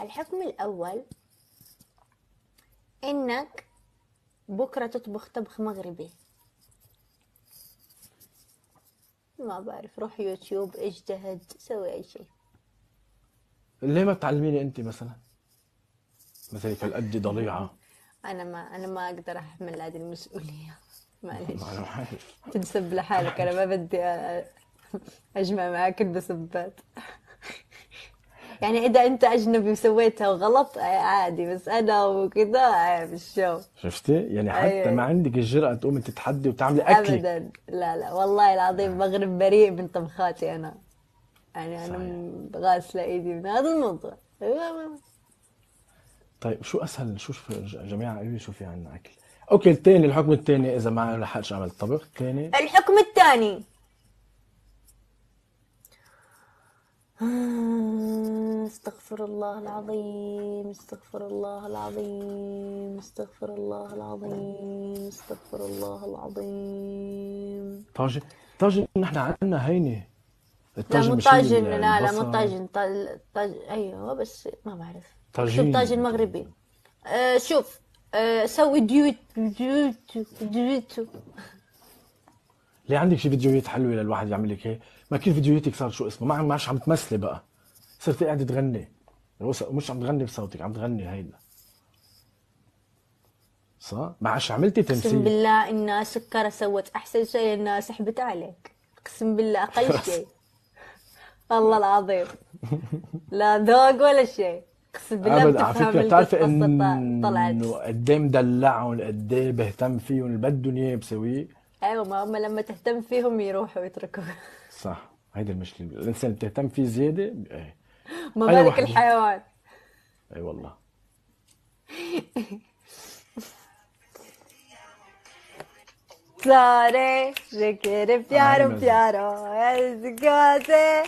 الحكم الأول إنك بكرة تطبخ طبخ مغربي ما بعرف روح يوتيوب اجتهد سوي أي شيء ليه ما تعلميني أنت مثلا في هالقد ضليعة أنا ما أنا ما أقدر أحمل هذه المسؤولية معلش تنسب لحالك أنا ما بدي أجمع معك البسبات يعني اذا انت اجنبي وسويتها وغلط آه، عادي بس انا وكذا آه، بالشو شفتي يعني حتى أيوة. ما عندك الجرأة تقومي تتحدي وتعملي اكل ابدا لا لا والله العظيم المغرب آه. بريء من طبخاتي انا يعني انا غاسله ايدي من هذا الموضوع طيب شو اسهل شو جماعه قولوا شو في عندنا اكل اوكي الثاني الحكم الثاني اذا ما لحقش اعمل الطبخ الثاني الحكم الثاني استغفر الله العظيم استغفر الله العظيم استغفر الله العظيم استغفر الله العظيم طاجن طاجن نحن عندنا هينه لا مو طاجن يعني، لا لا مو طاجن طاجن ايوه بس ما بعرف طاجن طاجن مغربي آه، شوف آه، سوي ديوت ديوت ديوت ليه عندك شي فيديوهات حلوه للواحد يعمل لك هيك ما كل فيديوهاتك صار شو اسمه ما عادش عم تمثلي بقى صرت قاعد تغني يعني مش عم تغني بصوتك عم تغني هيدا صح؟ ما عادش عملتي تمثيل اقسم بالله ان سكره سوت احسن شيء انها سحبت عليك اقسم بالله اقل شيء والله العظيم لا ذوق ولا شيء اقسم بالله ابدا على فكره بتعرفي انه قد ايه مدلعهم قد ايه بهتم فيهم اللي بدهم اياه بسويه ايوه ما هم لما تهتم فيهم يروحوا يتركوا صح هيدي المشكله الانسان اللي بتهتم فيه زياده ايه ما أيوة بالك الحيوان اي أيوة والله ساري je quiere بيارو بيارو ازقازي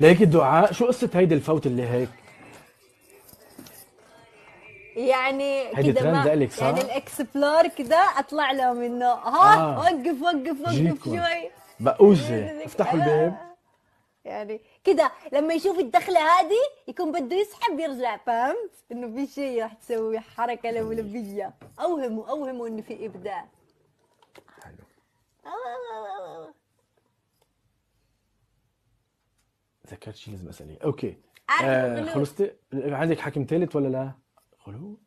ليك الدعاء شو قصة هيدي الفوت اللي هيك؟ يعني هيدي لك يعني صح؟ يعني الاكسبلور كده اطلع لهم انه ها آه. وقف وقف وقف شوي بقوزة افتحوا الباب يعني كده لما يشوف الدخله هذه يكون بده يسحب يرجع فهمت انه في شيء راح تسوي حركه لولبيه اوهموا اوهموا انه في ابداع حلو آه. ذكرت شيء لازم اسالك اوكي آه خلصت عندك حكم ثالث ولا لا خلو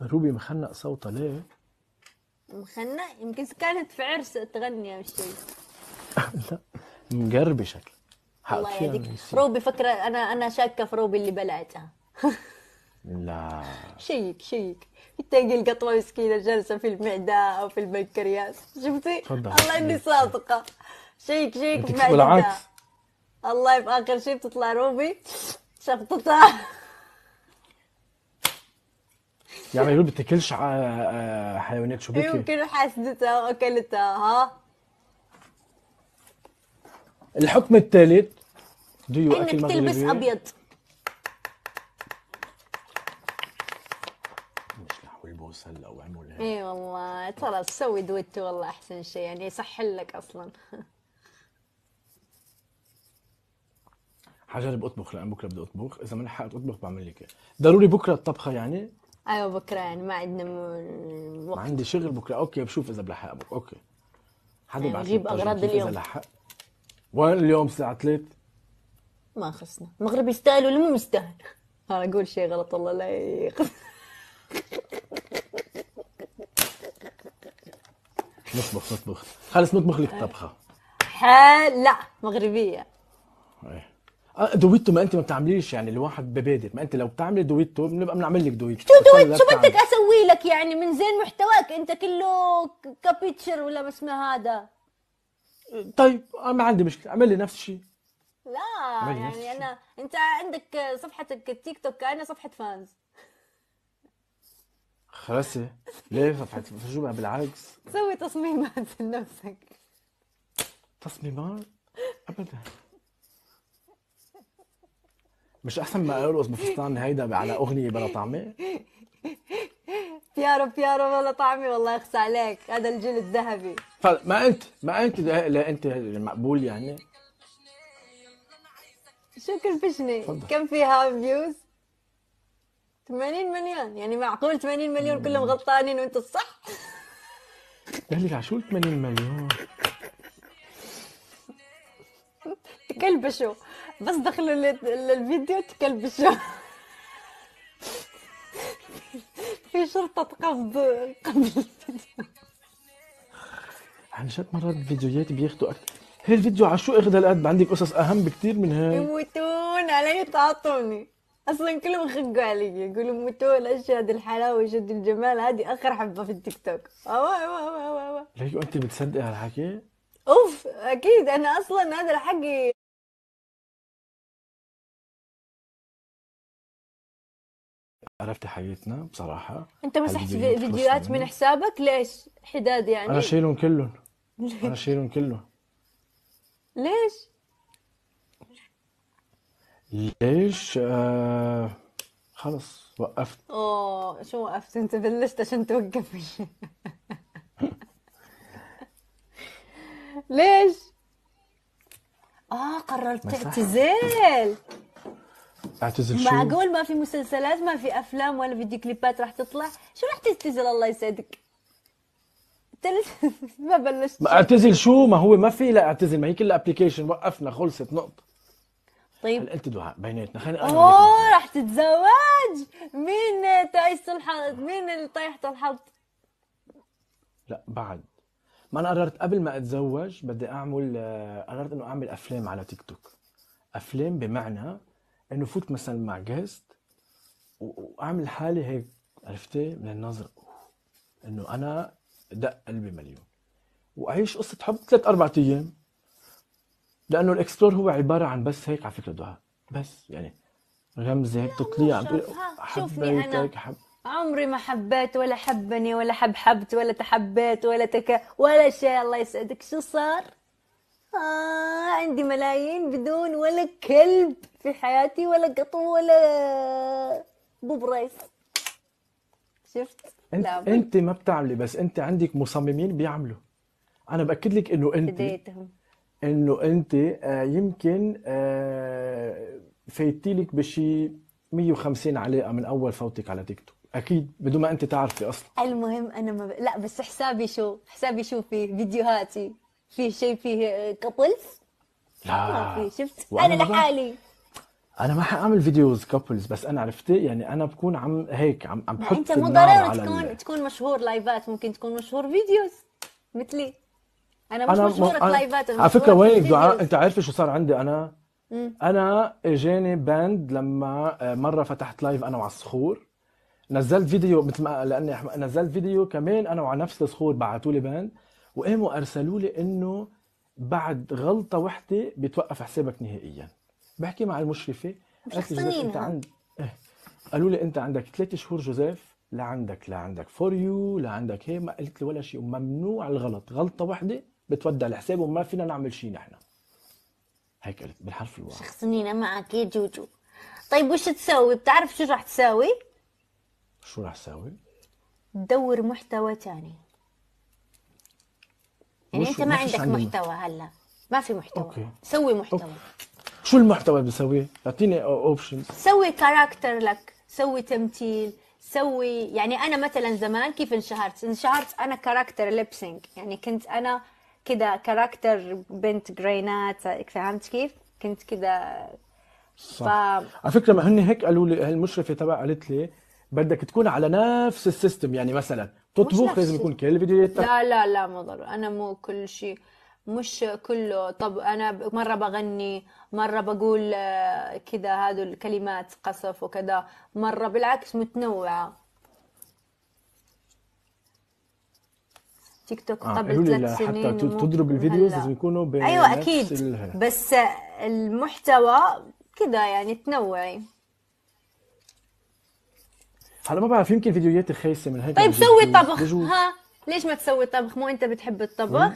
روبي مخنق صوتها ليه مخنة يمكن كانت في عرس تغني أو شيء لا مقربة شكل الله يهديك يعني روبي فكرة أنا أنا شاكة في روبي اللي بلعتها لا شيك شيك تلاقي القطوة مسكينة جالسة في المعدة أو في البنكرياس شفتي؟ الله إني صادقة شيك شيك في المعدة الله في آخر شيء بتطلع روبي شفطتها يعني يقول بتاكلش ع- آه، حيوانات شبيك يمكن حسدتها وأكلتها ها الحكم الثالث دو يو اكل إنك تلبس أبيض مش لحو البوس هلا وعمل هيك إي والله ترى سوي دويتو والله أحسن شيء يعني يسحل لك أصلا حجرب اطبخ لان بكره بدي اطبخ اذا ما لحقت اطبخ بعمل لك ضروري بكره الطبخه يعني ايوه بكره يعني ما عندنا م- ما وقت عندي شغل بكره اوكي بشوف اذا بلحق بكره اوكي حدا يعني بعت أغراض اليوم. اذا لحق وين اليوم الساعه 3 ما خصنا المغرب يستاهل ولا مو مستاهل انا اقول شيء غلط والله لا يخص نطبخ نطبخ خلص نطبخ لك طبخه لا مغربيه إيه. آه، دويتو ما انت ما بتعمليش يعني الواحد ببادر ما انت لو بتعملي دويتو بنبقى بنعمل لك دويتو شو دويتو شو بدك اسوي لك يعني من زين محتواك انت كله كابيتشر ولا ما اسمه هذا طيب انا ما عندي مشكله اعمل لي نفس الشيء لا يعني نفس يعني انا انت عندك صفحتك التيك توك انا صفحة فانز خلاص ليه صفحه شو بقى بالعكس سوي تصميمات لنفسك تصميمات ابدا مش احسن ما ارقص بفستان هيدا على اغنيه بلا طعمه بيارو بيارو بلا طعمه والله اخس عليك هذا الجيل الذهبي فما انت ما انت لا انت مقبول يعني شو فشني كم فيها فيوز 80 مليون يعني معقول 80 مليون كلهم غلطانين وانت الصح قال لي شو 80 مليون تكلبشوا بس دخلوا للفيديو تكلبشوا في شرطة تقبض قبل الفيديو عن جد مرات الفيديوهات بياخذوا اكثر هي الفيديو على شو اخذ هالقد عندك قصص اهم بكثير من هاي يموتون علي تعطوني اصلا كلهم خقوا علي يقولوا موتوا الاشياء هذا الحلاوه جد الجمال هذه اخر حبه في التيك توك اوا اوا اوا اوا ليك انت بتصدقي هالحكي اوف اكيد انا اصلا هذا الحكي عرفت حقيقتنا بصراحة انت مسحت فيديوهات من حسابك ليش حداد يعني أنا شايلهم كلهم أنا شايلهم كلهم ليش ليش آه خلص وقفت اوه شو وقفت انت بلشت عشان توقف ليش اه قررت تعتزل اعتزل شو؟ معقول ما في مسلسلات ما في افلام ولا فيديو كليبات راح تطلع شو راح تستزل الله يسعدك ما بلشت ما اعتزل شو ما هو ما في لا اعتزل ما هي كل ابلكيشن وقفنا خلصت نقطة طيب قلت دعاء بيناتنا خلينا اوه راح تتزوج مين تعيش الحظ مين اللي طايح الحظ لا بعد ما انا قررت قبل ما اتزوج بدي اعمل آه، قررت انه اعمل افلام على تيك توك افلام بمعنى انه فوت مثلا مع جيست واعمل حالي هيك عرفتي من النظر انه انا دق قلبي مليون واعيش قصه حب ثلاث اربع ايام لانه الاكسبلور هو عباره عن بس هيك على فكره دعاء بس يعني رمزي هيك تطليع عم تقول حب عمري ما حبيت ولا حبني ولا حب حبت ولا تحبيت ولا تك ولا شيء الله يسعدك شو صار؟ آه عندي ملايين بدون ولا كلب في حياتي ولا قطو ولا ببريس شفت انت, لا انت ما بتعملي بس انت عندك مصممين بيعملوا انا باكد لك انه انت انه انت آه يمكن آه فايتي لك بشي 150 علاقه من اول فوتك على تيك توك اكيد بدون ما انت تعرفي اصلا المهم انا ما ب... لا بس حسابي شو حسابي شو فيه فيديوهاتي في شيء فيه كابلز لا ما في شفت انا لحالي انا ما حاعمل فيديوز كابلز بس انا عرفت يعني انا بكون عم هيك عم عم بحط انت مو ضروري تكون اللي. تكون مشهور لايفات ممكن تكون مشهور فيديوز مثلي انا مش أنا مشهوره م... لايفات على فكره وين دعاء انت عارفه شو صار عندي انا مم. انا اجاني باند لما آه، مره فتحت لايف انا وعلى الصخور نزلت فيديو مثل ما لاني نزلت فيديو كمان انا وعلى نفس الصخور بعثوا لي باند وقاموا ارسلوا لي انه بعد غلطه وحده بتوقف حسابك نهائيا بحكي مع المشرفه قالت لي جوزيف انت عند اه. قالوا لي انت عندك ثلاث شهور جوزيف لا عندك لا عندك فور يو لا عندك هي ما قلت لي ولا شيء وممنوع الغلط غلطه وحده بتودع الحساب وما فينا نعمل شيء نحن هيك قلت بالحرف الواحد شخصنينا معك يا جوجو طيب وش تسوي بتعرف شو راح تساوي شو راح تساوي دور محتوى تاني يعني انت ما عندك محتوى هلا ما في محتوى أوكي. سوي محتوى أوكي. شو المحتوى اللي بسويه؟ اعطيني اوبشنز سوي كاركتر لك سوي تمثيل سوي يعني انا مثلا زمان كيف انشهرت؟ انشهرت انا كاركتر ليبسينج يعني كنت انا كده كاركتر بنت جرينات فهمت كيف؟ كنت كده ف... على فكره ما هن هيك قالوا لي المشرفه تبع قالت لي بدك تكون على نفس السيستم يعني مثلا تطبخ لازم يكون كل الفيديوهات لا لا لا ما ضروري انا مو كل شيء مش كله طب انا مره بغني مره بقول آه، كذا هذو الكلمات قصف وكذا مره بالعكس متنوعه تيك توك آه قبل ثلاث سنين حتى تضرب الفيديوز لازم يكونوا ايوه اكيد بس المحتوى كذا يعني تنوعي هلا ما بعرف يمكن فيديوهاتي خايسه من هيك طيب سوي طبخ ها ليش ما تسوي طبخ مو انت بتحب الطبخ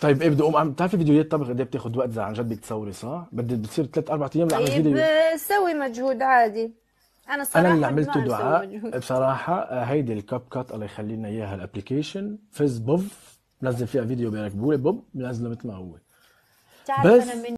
طيب ايه بدي اقوم اعمل بتعرفي فيديوهات طبخ قد ايه بتاخذ وقت اذا عن جد بدك تصوري صح؟ بدي بتصير ثلاث اربع ايام لعمل طيب سوي مجهود عادي انا صراحه انا اللي عملته دعاء بصراحه آه، هيدي الكاب كات الله يخلي لنا اياها الابلكيشن فز بوف منزل فيها فيديو بيركبوا لي بوب منزله مثل ما هو بتعرف بس انا من